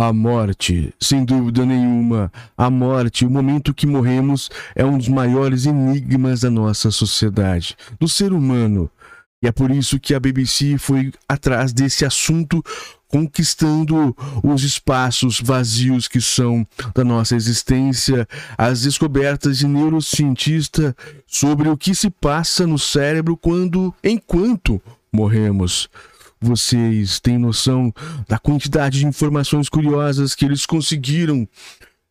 A morte, sem dúvida nenhuma, a morte, o momento que morremos, é um dos maiores enigmas da nossa sociedade, do ser humano. E é por isso que a BBC foi atrás desse assunto, conquistando os espaços vazios que são da nossa existência, as descobertas de neurocientista sobre o que se passa no cérebro quando, enquanto morremos. Vocês têm noção da quantidade de informações curiosas que eles conseguiram?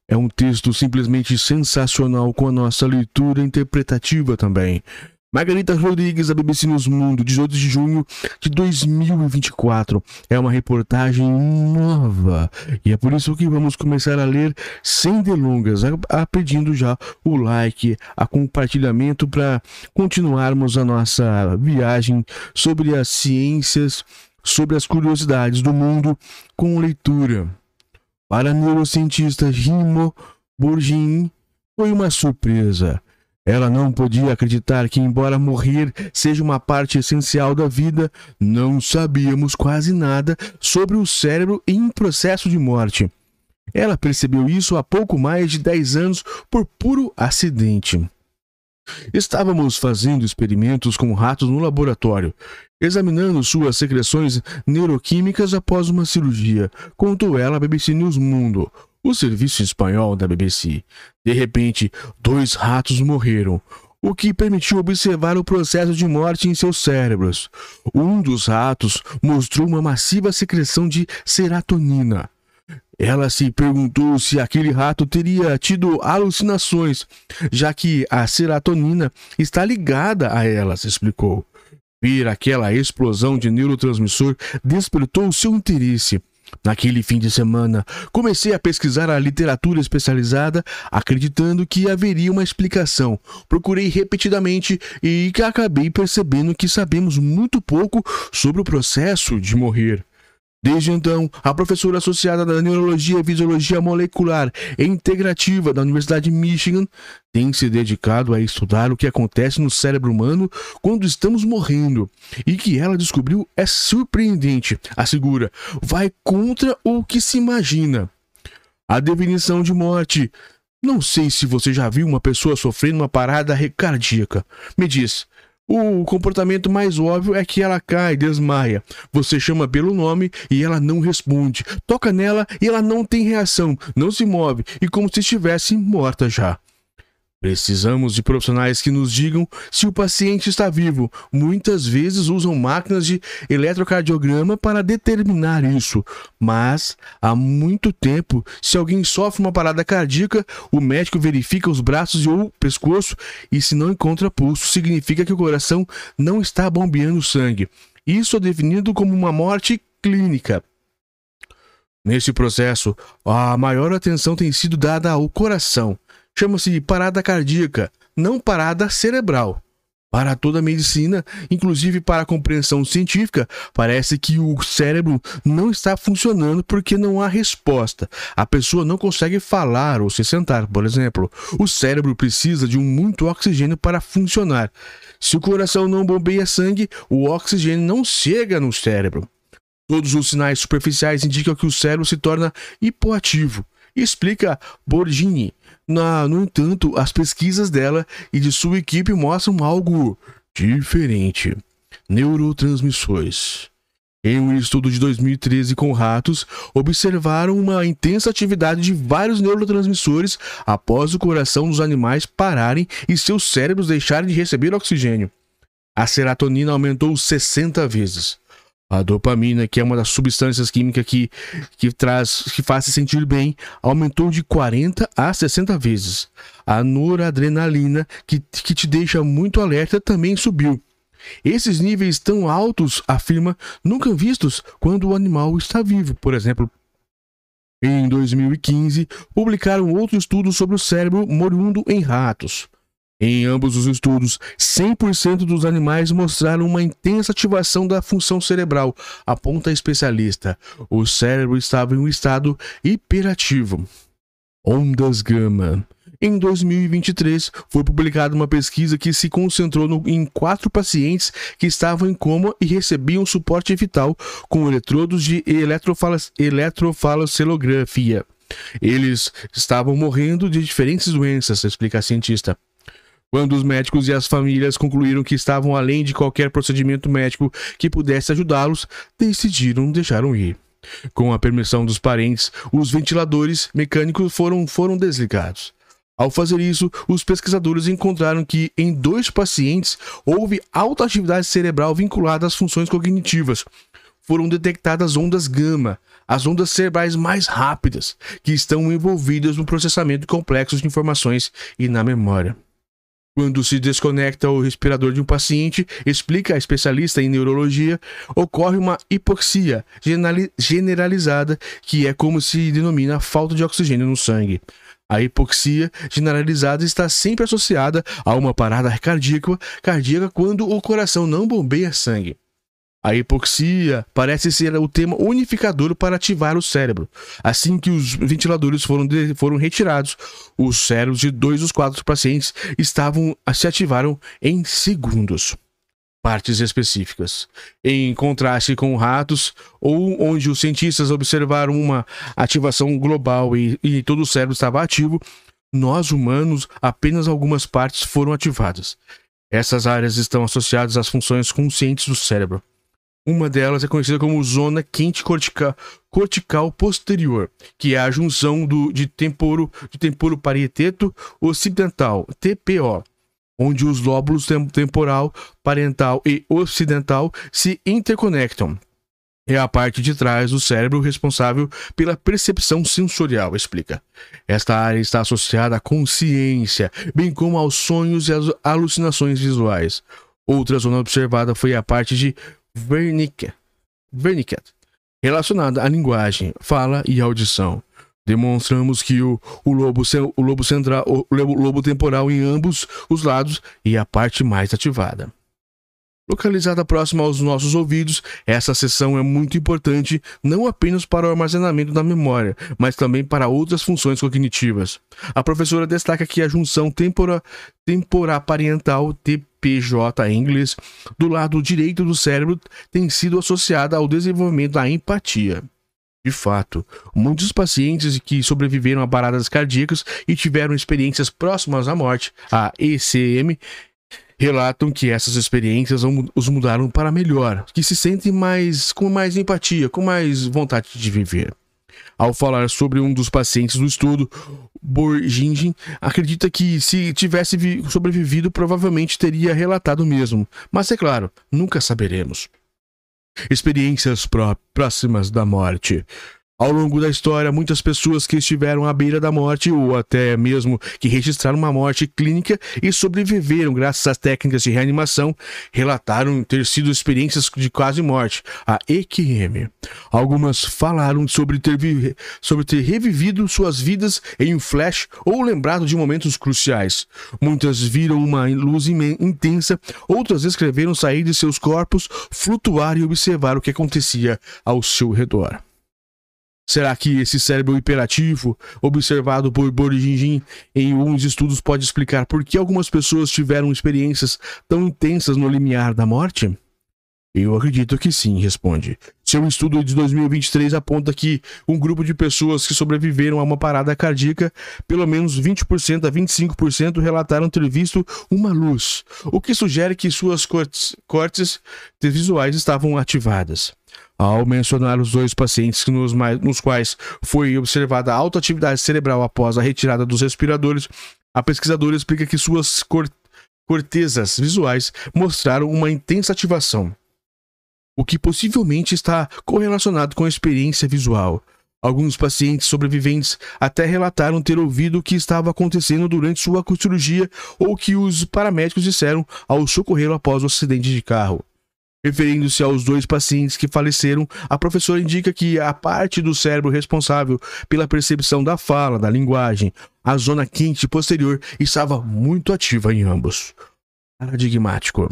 É um texto simplesmente sensacional com a nossa leitura interpretativa também. Margarita Rodrigues, da BBC News Mundo, 18 de junho de 2024. É uma reportagem nova e é por isso que vamos começar a ler sem delongas, a, a pedindo já o like, a compartilhamento para continuarmos a nossa viagem sobre as ciências, sobre as curiosidades do mundo com leitura. Para a neurocientista Rimo Borgin, foi uma surpresa ela não podia acreditar que, embora morrer seja uma parte essencial da vida, não sabíamos quase nada sobre o cérebro em processo de morte. Ela percebeu isso há pouco mais de 10 anos por puro acidente. Estávamos fazendo experimentos com ratos no laboratório, examinando suas secreções neuroquímicas após uma cirurgia, contou ela a BBC News Mundo o serviço espanhol da BBC. De repente, dois ratos morreram, o que permitiu observar o processo de morte em seus cérebros. Um dos ratos mostrou uma massiva secreção de serotonina. Ela se perguntou se aquele rato teria tido alucinações, já que a serotonina está ligada a elas, explicou. Ver aquela explosão de neurotransmissor despertou seu interesse Naquele fim de semana, comecei a pesquisar a literatura especializada, acreditando que haveria uma explicação. Procurei repetidamente e acabei percebendo que sabemos muito pouco sobre o processo de morrer. Desde então, a professora associada da Neurologia e Fisiologia Molecular e Integrativa da Universidade de Michigan tem se dedicado a estudar o que acontece no cérebro humano quando estamos morrendo. E que ela descobriu é surpreendente. Assegura, vai contra o que se imagina. A definição de morte. Não sei se você já viu uma pessoa sofrendo uma parada cardíaca. Me diz, o comportamento mais óbvio é que ela cai, desmaia. Você chama pelo nome e ela não responde. Toca nela e ela não tem reação, não se move e como se estivesse morta já. Precisamos de profissionais que nos digam se o paciente está vivo. Muitas vezes usam máquinas de eletrocardiograma para determinar isso. Mas, há muito tempo, se alguém sofre uma parada cardíaca, o médico verifica os braços ou o pescoço e, se não encontra pulso, significa que o coração não está bombeando sangue. Isso é definido como uma morte clínica. Nesse processo, a maior atenção tem sido dada ao coração chama-se parada cardíaca, não parada cerebral. Para toda a medicina, inclusive para a compreensão científica, parece que o cérebro não está funcionando porque não há resposta. A pessoa não consegue falar ou se sentar, por exemplo. O cérebro precisa de um muito oxigênio para funcionar. Se o coração não bombeia sangue, o oxigênio não chega no cérebro. Todos os sinais superficiais indicam que o cérebro se torna hipoativo explica Borgini. Na, no entanto, as pesquisas dela e de sua equipe mostram algo diferente. Neurotransmissões. Em um estudo de 2013 com ratos, observaram uma intensa atividade de vários neurotransmissores após o coração dos animais pararem e seus cérebros deixarem de receber oxigênio. A serotonina aumentou 60 vezes. A dopamina, que é uma das substâncias químicas que, que traz, que faz se sentir bem, aumentou de 40 a 60 vezes. A noradrenalina, que, que te deixa muito alerta, também subiu. Esses níveis tão altos, afirma, nunca vistos quando o animal está vivo. Por exemplo, em 2015, publicaram outro estudo sobre o cérebro moribundo em ratos. Em ambos os estudos, 100% dos animais mostraram uma intensa ativação da função cerebral, aponta a especialista. O cérebro estava em um estado hiperativo. Ondas Gama. Em 2023, foi publicada uma pesquisa que se concentrou no, em quatro pacientes que estavam em coma e recebiam suporte vital com eletrodos de eletrofalocelografia. Eles estavam morrendo de diferentes doenças, explica a cientista quando os médicos e as famílias concluíram que estavam além de qualquer procedimento médico que pudesse ajudá-los, decidiram deixá-lo ir. Com a permissão dos parentes, os ventiladores mecânicos foram, foram desligados. Ao fazer isso, os pesquisadores encontraram que em dois pacientes houve alta atividade cerebral vinculada às funções cognitivas. Foram detectadas ondas gama, as ondas cerebrais mais rápidas, que estão envolvidas no processamento complexo de informações e na memória. Quando se desconecta o respirador de um paciente, explica a especialista em neurologia, ocorre uma hipoxia generalizada, que é como se denomina a falta de oxigênio no sangue. A hipoxia generalizada está sempre associada a uma parada cardíaca, cardíaca quando o coração não bombeia sangue. A hipoxia parece ser o tema unificador para ativar o cérebro. Assim que os ventiladores foram, de, foram retirados, os cérebros de dois dos quatro pacientes estavam se ativaram em segundos partes específicas. Em contraste com ratos, ou onde os cientistas observaram uma ativação global e, e, todo o cérebro estava ativo, nós humanos apenas algumas partes foram ativadas. Essas áreas estão associadas às funções conscientes do cérebro. Uma delas é conhecida como zona quente cortical, cortical posterior, que é a junção do, de temporo de temporo parieteto ocidental, TPO, onde os lóbulos temporal, parental e ocidental se interconectam. É a parte de trás do cérebro responsável pela percepção sensorial, explica. Esta área está associada à consciência, bem como aos sonhos e às alucinações visuais. Outra zona observada foi a parte de Wernicke, relacionada à linguagem, fala e audição. Demonstramos que o, o, lobo, o lobo central, o lobo temporal em ambos os lados e a parte mais ativada. Localizada próxima aos nossos ouvidos, essa seção é muito importante não apenas para o armazenamento da memória, mas também para outras funções cognitivas. A professora destaca que a junção tempora, TP, PJ inglês do lado direito do cérebro, tem sido associada ao desenvolvimento da empatia. De fato, muitos pacientes que sobreviveram a paradas cardíacas e tiveram experiências próximas à morte, a ECM, relatam que essas experiências os mudaram para melhor, que se sentem mais com mais empatia, com mais vontade de viver. Ao falar sobre um dos pacientes do estudo, Borgingen acredita que se tivesse sobrevivido, provavelmente teria relatado mesmo. Mas é claro, nunca saberemos. Experiências próximas da morte. Ao longo da história, muitas pessoas que estiveram à beira da morte ou até mesmo que registraram uma morte clínica e sobreviveram graças às técnicas de reanimação relataram ter sido experiências de quase morte, a EQM. Algumas falaram sobre ter, sobre ter revivido suas vidas em um flash ou lembrado de momentos cruciais. Muitas viram uma luz intensa, outras escreveram sair de seus corpos, flutuar e observar o que acontecia ao seu redor. Será que esse cérebro hiperativo, observado por Borjinjin em alguns estudos, pode explicar por que algumas pessoas tiveram experiências tão intensas no limiar da morte? Eu acredito que sim, responde. Seu estudo de 2023 aponta que um grupo de pessoas que sobreviveram a uma parada cardíaca, pelo menos 20% a 25% relataram ter visto uma luz, o que sugere que suas cortes, cortes visuais estavam ativadas ao mencionar os dois pacientes nos, mais, nos quais foi observada alta atividade cerebral após a retirada dos respiradores, a pesquisadora explica que suas cor cortezas visuais mostraram uma intensa ativação, o que possivelmente está correlacionado com a experiência visual. Alguns pacientes sobreviventes até relataram ter ouvido o que estava acontecendo durante sua cirurgia ou que os paramédicos disseram ao socorrê-lo após o acidente de carro. Referindo-se aos dois pacientes que faleceram, a professora indica que a parte do cérebro responsável pela percepção da fala, da linguagem, a zona quente posterior, estava muito ativa em ambos. Paradigmático.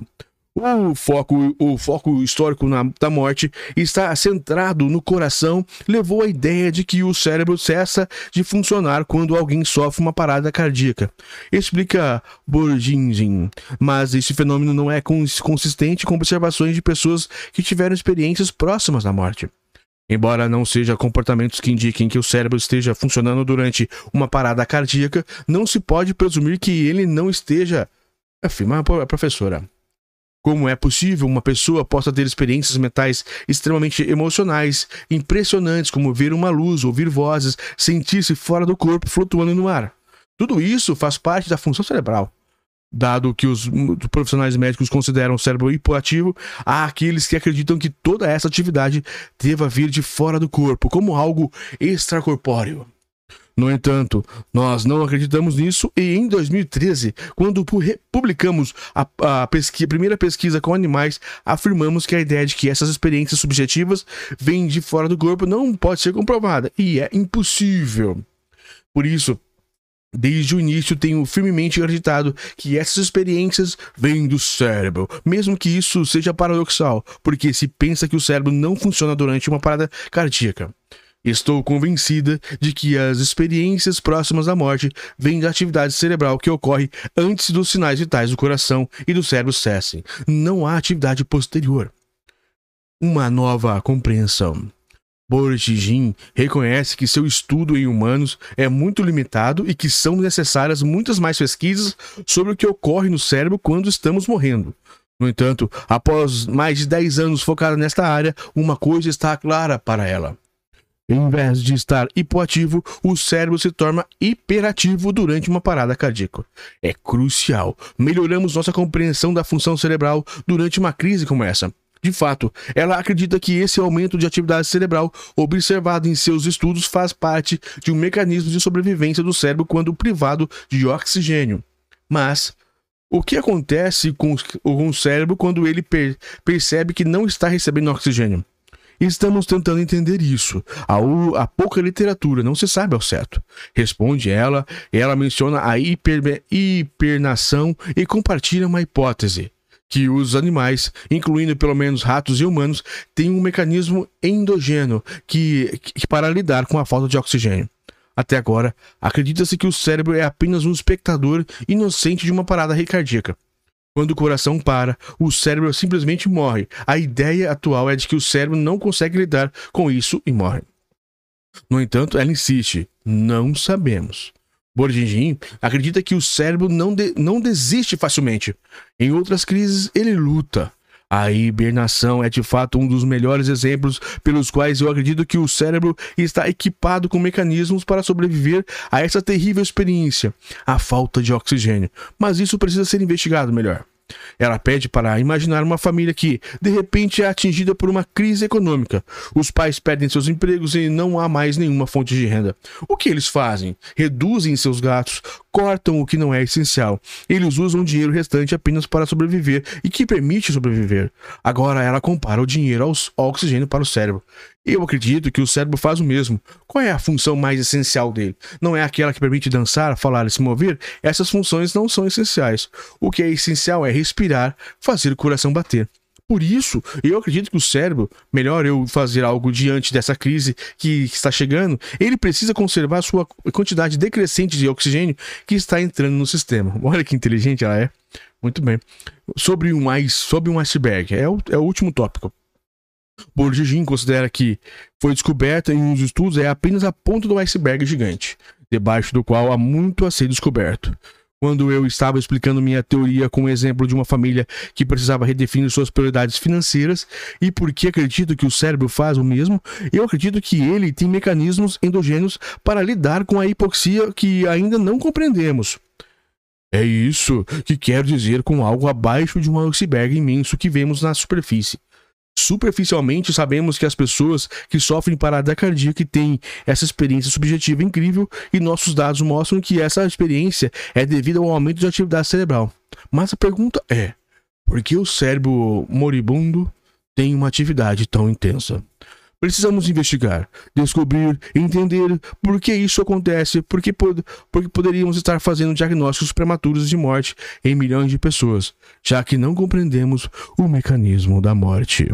O foco, o foco histórico na, da morte está centrado no coração, levou à ideia de que o cérebro cessa de funcionar quando alguém sofre uma parada cardíaca. Explica Borginzin, mas esse fenômeno não é consistente com observações de pessoas que tiveram experiências próximas da morte. Embora não seja comportamentos que indiquem que o cérebro esteja funcionando durante uma parada cardíaca, não se pode presumir que ele não esteja, afirma a professora. Como é possível uma pessoa possa ter experiências mentais extremamente emocionais, impressionantes, como ver uma luz, ouvir vozes, sentir-se fora do corpo flutuando no ar? Tudo isso faz parte da função cerebral. Dado que os profissionais médicos consideram o cérebro hipoativo, há aqueles que acreditam que toda essa atividade deva vir de fora do corpo, como algo extracorpóreo. No entanto, nós não acreditamos nisso e em 2013, quando publicamos a, a, a primeira pesquisa com animais, afirmamos que a ideia de que essas experiências subjetivas vêm de fora do corpo não pode ser comprovada e é impossível. Por isso, Desde o início tenho firmemente acreditado que essas experiências vêm do cérebro, mesmo que isso seja paradoxal, porque se pensa que o cérebro não funciona durante uma parada cardíaca. Estou convencida de que as experiências próximas à morte vêm da atividade cerebral que ocorre antes dos sinais vitais do coração e do cérebro cessem. Não há atividade posterior. Uma nova compreensão. Borjigin reconhece que seu estudo em humanos é muito limitado e que são necessárias muitas mais pesquisas sobre o que ocorre no cérebro quando estamos morrendo. No entanto, após mais de 10 anos focada nesta área, uma coisa está clara para ela. Em vez de estar hipoativo, o cérebro se torna hiperativo durante uma parada cardíaca. É crucial. Melhoramos nossa compreensão da função cerebral durante uma crise como essa. De fato, ela acredita que esse aumento de atividade cerebral, observado em seus estudos, faz parte de um mecanismo de sobrevivência do cérebro quando privado de oxigênio. Mas, o que acontece com, o cérebro quando ele percebe que não está recebendo oxigênio? Estamos tentando entender isso. Há, pouca literatura, não se sabe ao certo. Responde ela, ela menciona a hiper, hipernação e compartilha uma hipótese. Que os animais, incluindo pelo menos ratos e humanos, têm um mecanismo endogênio que, que para lidar com a falta de oxigênio. Até agora, acredita-se que o cérebro é apenas um espectador inocente de uma parada recardíaca. Quando o coração para, o cérebro simplesmente morre. A ideia atual é de que o cérebro não consegue lidar com isso e morre. No entanto, ela insiste: não sabemos. Bourdieu acredita que o cérebro não, de, não desiste facilmente. Em outras crises, ele luta. A hibernação é de fato um dos melhores exemplos pelos quais eu acredito que o cérebro está equipado com mecanismos para sobreviver a essa terrível experiência, a falta de oxigênio. Mas isso precisa ser investigado melhor. Ela pede para imaginar uma família que, de repente, é atingida por uma crise econômica. Os pais perdem seus empregos e não há mais nenhuma fonte de renda. O que eles fazem? Reduzem seus gastos, cortam o que não é essencial. Eles usam o dinheiro restante apenas para sobreviver e que permite sobreviver. Agora ela compara o dinheiro ao oxigênio para o cérebro. Eu acredito que o cérebro faz o mesmo. Qual é a função mais essencial dele? Não é aquela que permite dançar, falar e se mover? Essas funções não são essenciais. O que é essencial é respirar, fazer o coração bater. Por isso, eu acredito que o cérebro, melhor eu fazer algo diante dessa crise que está chegando, ele precisa conservar sua quantidade decrescente de oxigênio que está entrando no sistema. Olha que inteligente ela é. Muito bem. Sobre um, sobre um iceberg, é o, é o último tópico. Borjigin considera que foi descoberta em uns estudos é apenas a ponta do iceberg gigante, debaixo do qual há muito a ser descoberto. Quando eu estava explicando minha teoria com o um exemplo de uma família que precisava redefinir suas prioridades financeiras e porque acredito que o cérebro faz o mesmo, eu acredito que ele tem mecanismos endogênios para lidar com a hipoxia que ainda não compreendemos. É isso que quero dizer com algo abaixo de um iceberg imenso que vemos na superfície. Superficialmente, sabemos que as pessoas que sofrem parada cardíaca têm essa experiência subjetiva incrível e nossos dados mostram que essa experiência é devido ao aumento de atividade cerebral. Mas a pergunta é: por que o cérebro moribundo tem uma atividade tão intensa? Precisamos investigar, descobrir, entender por que isso acontece, porque, pod porque poderíamos estar fazendo diagnósticos prematuros de morte em milhões de pessoas, já que não compreendemos o mecanismo da morte.